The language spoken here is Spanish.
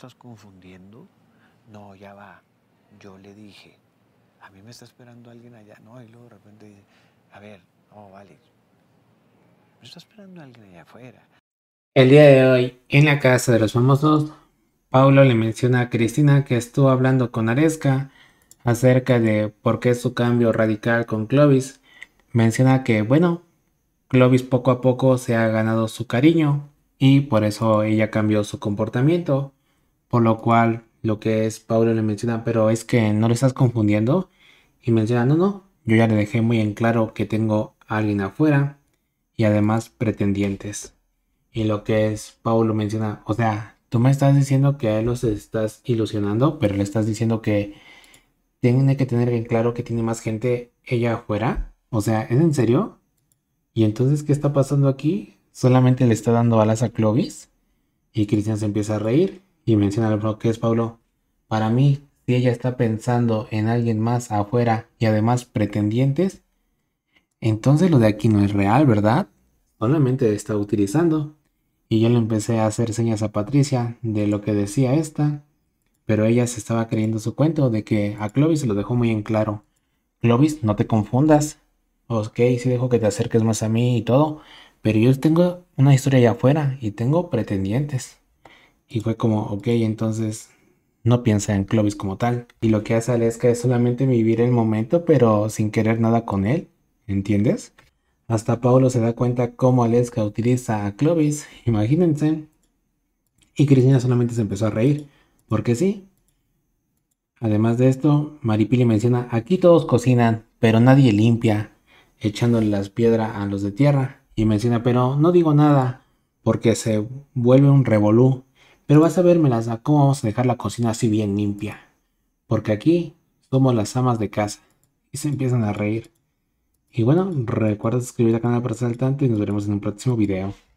estás confundiendo? No, ya va, yo le dije, a mí me está esperando alguien allá. No, y luego de repente dice, a ver, no, vale, me está esperando alguien allá afuera. El día de hoy, en la casa de los famosos, Paulo le menciona a Cristina que estuvo hablando con Aresca acerca de por qué su cambio radical con Clovis. Menciona que, bueno, Clovis poco a poco se ha ganado su cariño y por eso ella cambió su comportamiento. Por lo cual, lo que es Paulo le menciona, pero es que no le estás confundiendo. Y menciona, no, no, yo ya le dejé muy en claro que tengo a alguien afuera y además pretendientes. Y lo que es Paulo menciona, o sea, tú me estás diciendo que a él los estás ilusionando, pero le estás diciendo que tiene que tener en claro que tiene más gente ella afuera. O sea, ¿es en serio? ¿Y entonces qué está pasando aquí? Solamente le está dando alas a Clovis. Y Cristian se empieza a reír y menciona lo que es Pablo, para mí, si ella está pensando en alguien más afuera y además pretendientes, entonces lo de aquí no es real, ¿verdad? Solamente está utilizando. Y yo le empecé a hacer señas a Patricia de lo que decía esta, pero ella se estaba creyendo su cuento de que a Clovis se lo dejó muy en claro. Clovis, no te confundas. Ok, sí dejo que te acerques más a mí y todo, pero yo tengo una historia allá afuera y tengo pretendientes. Y fue como, ok, entonces no piensa en Clovis como tal. Y lo que hace Aleska es solamente vivir el momento, pero sin querer nada con él, ¿entiendes? Hasta Pablo se da cuenta cómo Aleska utiliza a Clovis, imagínense. Y Cristina solamente se empezó a reír, porque sí. Además de esto, Maripili menciona, aquí todos cocinan, pero nadie limpia, echándole las piedras a los de tierra. Y menciona, pero no digo nada, porque se vuelve un revolú pero vas a ver, Melaza, cómo vamos a dejar la cocina así bien limpia. Porque aquí somos las amas de casa. Y se empiezan a reír. Y bueno, recuerda suscribirte al canal para estar al tanto y nos veremos en un próximo video.